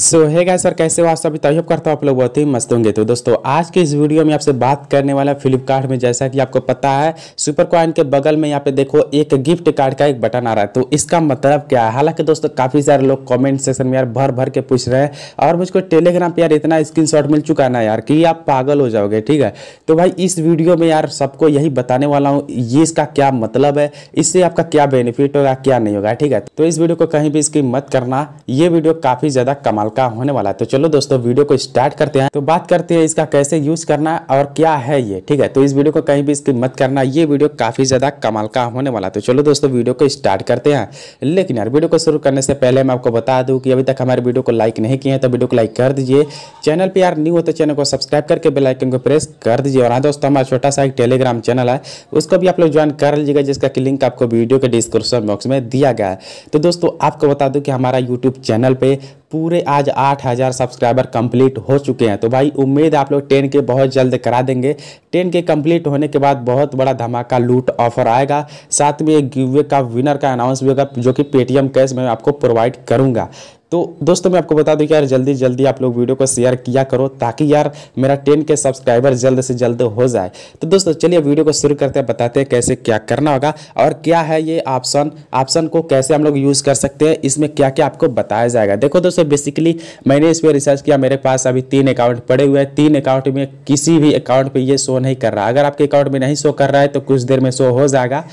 सो है guys sir कैसे वास्तव आप तैयब करता हूँ आप लोग बहुत ही मस्त होंगे तो दोस्तों आज के इस वीडियो में आपसे बात करने वाला फ्लिपकार्ट में जैसा कि आपको पता है सुपर क्वाइन के बगल में यहाँ पे देखो एक गिफ्ट कार्ड का एक बटन आ रहा है तो इसका मतलब क्या है हालांकि दोस्तों काफ़ी सारे लोग कॉमेंट सेक्शन में यार भर भर के पूछ रहे हैं और मुझको टेलीग्राम पर यार इतना स्क्रीन मिल चुका ना यार कि आप पागल हो जाओगे ठीक है तो भाई इस वीडियो में यार सबको यही बताने वाला हूँ ये इसका क्या मतलब है इससे आपका क्या बेनिफिट होगा क्या नहीं होगा ठीक है तो इस वीडियो को कहीं भी इसकी मत करना ये वीडियो काफ़ी ज़्यादा कमाल का होने वाला है तो चलो दोस्तों वीडियो को स्टार्ट करते हैं तो बात करते हैं इसका कैसे यूज करना और क्या है ये ठीक है तो इस वीडियो को कहीं भी स्किप मत करना ये वीडियो काफी ज्यादा कमाल का होने वाला है तो चलो दोस्तों वीडियो को स्टार्ट करते हैं लेकिन यार वीडियो को शुरू करने से पहले मैं आपको बता दूं कि अभी तक हमारे वीडियो को लाइक नहीं किए है तो वीडियो को लाइक कर दीजिए चैनल पर यार न्यू हो तो चैनल को सब्सक्राइब करके बेलाइकन को प्रेस कर दीजिए और हाँ दोस्तों हमारा छोटा सा एक टेलीग्राम चैनल है उसको भी आप लोग ज्वाइन कर लीजिएगा जिसका लिंक आपको वीडियो के डिस्क्रिप्शन बॉक्स में दिया गया है तो दोस्तों आपको बता दूँ कि हमारा यूट्यूब चैनल पर पूरे आज आठ हज़ार सब्सक्राइबर कंप्लीट हो चुके हैं तो भाई उम्मीद आप लोग टेन के बहुत जल्द करा देंगे टेन के कंप्लीट होने के बाद बहुत बड़ा धमाका लूट ऑफर आएगा साथ में एक गिवे का विनर का अनाउंस भी होगा जो कि पेटीएम कैश मैं आपको प्रोवाइड करूँगा तो दोस्तों मैं आपको बता दूं कि यार जल्दी जल्दी आप लोग वीडियो को शेयर किया करो ताकि यार मेरा टेन के सब्सक्राइबर जल्द से जल्द हो जाए तो दोस्तों चलिए वीडियो को शुरू करते हैं बताते हैं कैसे क्या करना होगा और क्या है ये ऑप्शन ऑप्शन को कैसे हम लोग यूज़ कर सकते हैं इसमें क्या क्या आपको बताया जाएगा देखो दोस्तों बेसिकली मैंने इस पर रिसर्च किया मेरे पास अभी तीन अकाउंट पड़े हुए हैं तीन अकाउंट में किसी भी अकाउंट पर ये शो नहीं कर रहा अगर आपके अकाउंट में नहीं शो कर रहा है तो कुछ देर में शो हो जाएगा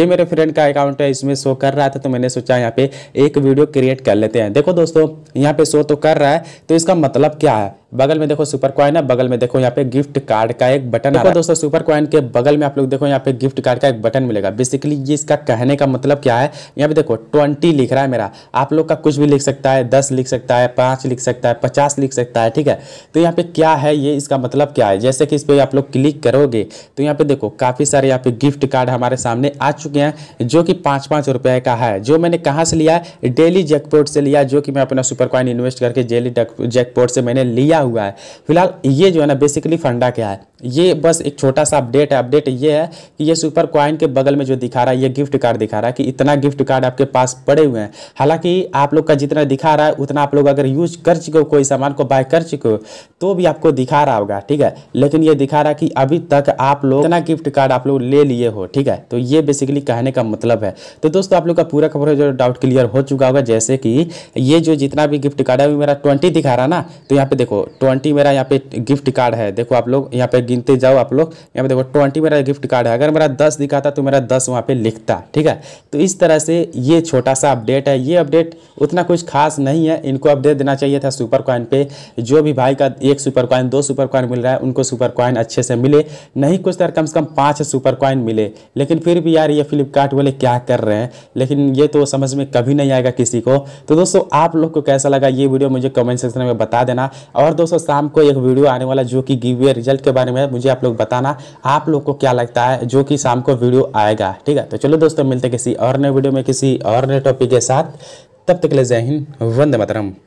ये मेरे फ्रेंड का अकाउंट है इसमें शो कर रहा था तो मैंने सोचा यहाँ पर एक वीडियो क्रिएट कर लेते हैं देखो दोस्तों दोस्तों यहाँ पे शो तो कर रहा है तो इसका मतलब क्या है बगल में देखो सुपर क्वाइन है बगल में देखो यहाँ पे गिफ्ट कार्ड का एक बटन देखो दोस्तों सुपर क्वाइन के बगल में आप लोग देखो यहाँ पे गिफ्ट कार्ड का एक बटन मिलेगा बेसिकली ये इसका कहने का मतलब क्या है यहाँ पे देखो ट्वेंटी लिख रहा है मेरा आप लोग का कुछ भी लिख सकता है दस लिख सकता है पाँच लिख सकता है पचास लिख सकता है ठीक है तो यहाँ पे क्या है ये इसका मतलब क्या है जैसे कि इस पर आप लोग क्लिक करोगे तो यहाँ पे देखो काफ़ी सारे यहाँ पे गिफ्ट कार्ड हमारे सामने आ चुके हैं जो कि पाँच पाँच रुपये का है जो मैंने कहाँ से लिया है डेली जैकपोर्ट से लिया जो कि मैं अपना सुपर क्वाइन इन्वेस्ट करके डेली जैकपोर्ट से मैंने लिया हुआ है फिलहाल ये जो है ना बेसिकली फंडा क्या है ये बस एक छोटा सा अपडेट है अपडेट ये है कि ये सुपर क्वाइन के बगल में जो दिखा रहा है ये गिफ्ट कार्ड दिखा रहा है कि इतना गिफ्ट कार्ड आपके पास पड़े हुए हैं हालांकि आप लोग का जितना दिखा रहा है उतना आप लोग अगर यूज कर चुके हो कोई सामान को बाय कर चुके हो तो भी आपको दिखा रहा होगा ठीक है लेकिन ये दिखा रहा है कि अभी तक आप लोग इतना गिफ्ट कार्ड आप लोग ले लिए हो ठीक है तो ये बेसिकली कहने का मतलब है तो दोस्तों आप लोग का पूरा खबर जो डाउट क्लियर हो चुका होगा जैसे कि ये जो जितना भी गिफ्ट कार्ड है मेरा ट्वेंटी दिखा रहा है ना तो यहाँ पे देखो ट्वेंटी मेरा यहाँ पे गिफ्ट कार्ड है देखो आप लोग यहाँ पे गिनते जाओ आप लोग यहाँ पे देखो ट्वेंटी मेरा गिफ्ट कार्ड है अगर मेरा दस दिखाता तो मेरा दस वहाँ पे लिखता ठीक है तो इस तरह से ये छोटा सा अपडेट है ये अपडेट उतना कुछ खास नहीं है इनको अपडेट देना चाहिए था सुपर कॉइन पे जो भी भाई का एक सुपर कॉइन दो सुपर कॉइन मिल रहा है उनको सुपर कॉइन अच्छे से मिले नहीं कुछ तरह तो कम से कम पाँच सुपर कॉइन मिले लेकिन फिर भी यार ये फ्लिपकार्ट वाले क्या कर रहे हैं लेकिन ये तो समझ में कभी नहीं आएगा किसी को तो दोस्तों आप लोग को कैसा लगा ये वीडियो मुझे कमेंट सेक्शन में बता देना और दोस्तों शाम को एक वीडियो आने वाला जो कि गिवे रिजल्ट के बारे में में मुझे आप लोग बताना आप लोग को क्या लगता है जो कि शाम को वीडियो आएगा ठीक है तो चलो दोस्तों मिलते किसी और नए वीडियो में किसी और नए टॉपिक के साथ तब तक ले जय हिंद वंदे मातरम